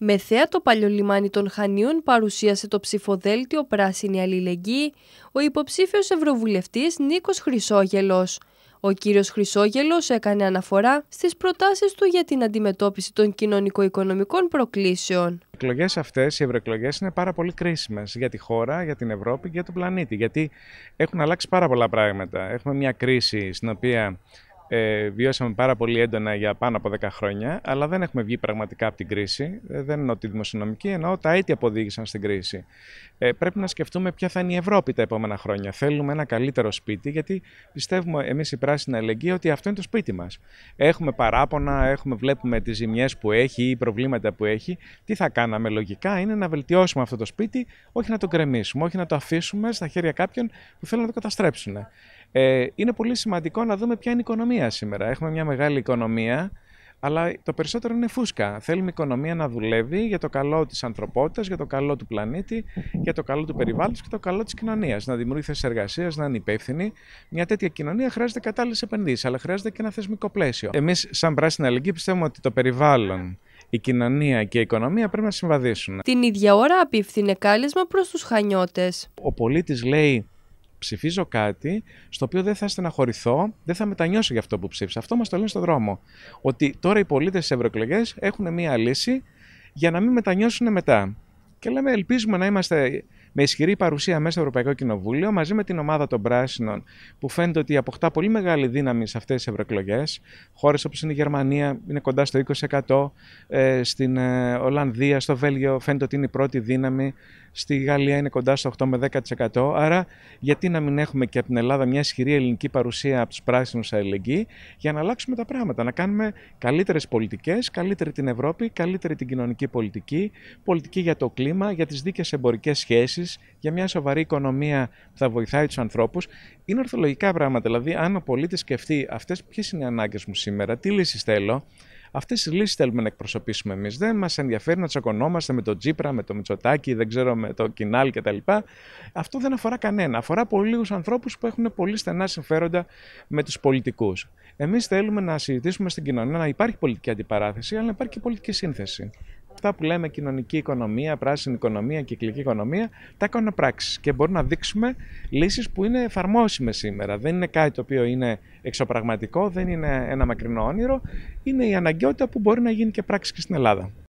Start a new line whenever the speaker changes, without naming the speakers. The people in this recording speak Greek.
Με θέα το παλιό λιμάνι των Χανίων παρουσίασε το ψηφοδέλτιο «Πράσινη αλληλεγγύη» ο υποψήφιος ευρωβουλευτής Νίκος Χρυσόγελος. Ο κύριος Χρυσόγελος έκανε αναφορά στις προτάσεις του για την αντιμετώπιση των κοινωνικο-οικονομικών προκλήσεων.
Οι εκλογές αυτές, οι ευρωεκλογές, είναι πάρα πολύ κρίσιμες για τη χώρα, για την Ευρώπη και για τον πλανήτη. Γιατί έχουν αλλάξει πάρα πολλά πράγματα. Έχουμε μια κρίση στην οποία ε, βιώσαμε πάρα πολύ έντονα για πάνω από 10 χρόνια, αλλά δεν έχουμε βγει πραγματικά από την κρίση. Ε, δεν εννοώ τη δημοσιονομική, εννοώ τα αίτια που οδήγησαν στην κρίση. Ε, πρέπει να σκεφτούμε ποια θα είναι η Ευρώπη τα επόμενα χρόνια. Θέλουμε ένα καλύτερο σπίτι, γιατί πιστεύουμε εμείς οι πράσινοι αλληλεγγύοι ότι αυτό είναι το σπίτι μας. Έχουμε παράπονα, έχουμε, βλέπουμε τις ζημιές που έχει ή προβλήματα που έχει. Τι θα κάναμε λογικά είναι να βελτιώσουμε αυτό το σπίτι, όχι να το γκρεμίσουμε, όχι να το αφήσουμε στα χέρια κάποιων που θέλουν να το καταστρέψουν ε, είναι πολύ σημαντικό να δούμε ποια είναι η οικονομία σήμερα. Έχουμε μια μεγάλη οικονομία, αλλά το περισσότερο είναι φούσκα. Θέλουμε η οικονομία να δουλεύει για το καλό της ανθρωπότητας, για το καλό του πλανήτη, για το καλό του περιβάλλοντος και το καλό της κοινωνίας. Να δημιουργεί θέσεις εργασίας, να είναι υπεύθυνη. Μια τέτοια κοινωνία χρειάζεται κατάλληλες επενδύσεις, αλλά χρειάζεται και ένα θεσμικό πλαίσιο. Εμείς, σαν πράσινη αλληλεγγύη, πιστεύουμε ότι το περιβάλλον, η κοινωνία και η οικονομία πρέπει να συμβαδίσουν. Την
ίδια ώρα απίφθινε κάλεσμα προς τους χανιώτες.
Ο πολίτης λέει ψηφίζω κάτι στο οποίο δεν θα στεναχωρηθώ, δεν θα μετανιώσω για αυτό που ψήφισα. Αυτό μας το λένε στον δρόμο. Ότι τώρα οι πολίτες στις ευρωεκλογές έχουν μία λύση για να μην μετανιώσουν μετά. Και λέμε, ελπίζουμε να είμαστε με ισχυρή παρουσία μέσα στο Ευρωπαϊκό Κοινοβούλιο, μαζί με την ομάδα των Πράσινων, που φαίνεται ότι αποκτά πολύ μεγάλη δύναμη σε αυτές τις ευρωεκλογές. Χώρες όπως είναι η Γερμανία είναι κοντά στο 20%, ε, στην ε, Ολλανδία, στο Βέλγιο φαίνεται ότι είναι η πρώτη δύναμη, στη Γαλλία είναι κοντά στο 8 με 10%. Άρα, γιατί να μην έχουμε και από την Ελλάδα μια ισχυρή ελληνική παρουσία από τους πράσινους αλληλεγγύη για να αλλάξουμε τα πράγματα, να κάνουμε καλύτερες πολιτικές, καλύτερη την Ευρώπη, καλύτερη την κοινωνική πολιτική, πολιτική για το κλίμα, για τις δίκαιες εμπορικές σχέσεις, για μια σοβαρή οικονομία που θα βοηθάει τους ανθρώπους. Είναι ορθολογικά πράγματα. Δηλαδή, αν ο πολίτης σκεφτεί αυτές ποιες είναι οι ανάγκες μου σήμερα, τι λύσεις θέλω, Αυτές τις λύσεις θέλουμε να εκπροσωπήσουμε εμείς. Δεν μας ενδιαφέρει να τσακωνόμαστε με τον Τζίπρα, με το Μητσοτάκη, δεν ξέρω, με το Κινάλ κτλ. Αυτό δεν αφορά κανένα. Αφορά πολύ λίγους ανθρώπους που έχουν πολύ στενά συμφέροντα με τους πολιτικούς. Εμείς θέλουμε να συζητήσουμε στην κοινωνία να υπάρχει πολιτική αντιπαράθεση, αλλά να υπάρχει και πολιτική σύνθεση αυτά που λέμε κοινωνική οικονομία, πράσινη οικονομία, κυκλική οικονομία, τα κάνουν πράξη και μπορούμε να δείξουμε λύσεις που είναι εφαρμόσιμες σήμερα. Δεν είναι κάτι το οποίο είναι εξωπραγματικό, δεν είναι ένα μακρινό όνειρο. Είναι η αναγκαιότητα που μπορεί να γίνει και πράξη και στην Ελλάδα.